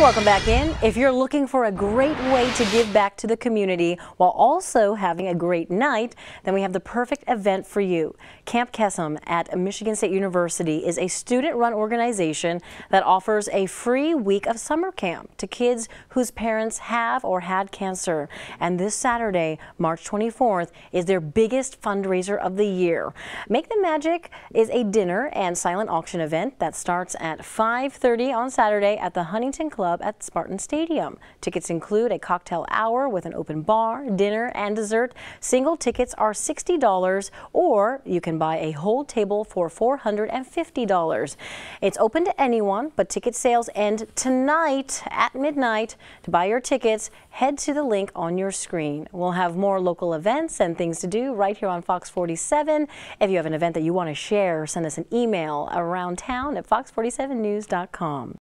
Welcome back in. If you're looking for a great way to give back to the community while also having a great night, then we have the perfect event for you. Camp Kesem at Michigan State University is a student-run organization that offers a free week of summer camp to kids whose parents have or had cancer. And this Saturday, March 24th, is their biggest fundraiser of the year. Make the Magic is a dinner and silent auction event that starts at 5.30 on Saturday at the Huntington Club Club at Spartan Stadium. Tickets include a cocktail hour with an open bar, dinner, and dessert. Single tickets are $60 or you can buy a whole table for $450. It's open to anyone, but ticket sales end tonight at midnight. To buy your tickets, head to the link on your screen. We'll have more local events and things to do right here on Fox 47. If you have an event that you want to share, send us an email around town at fox47news.com.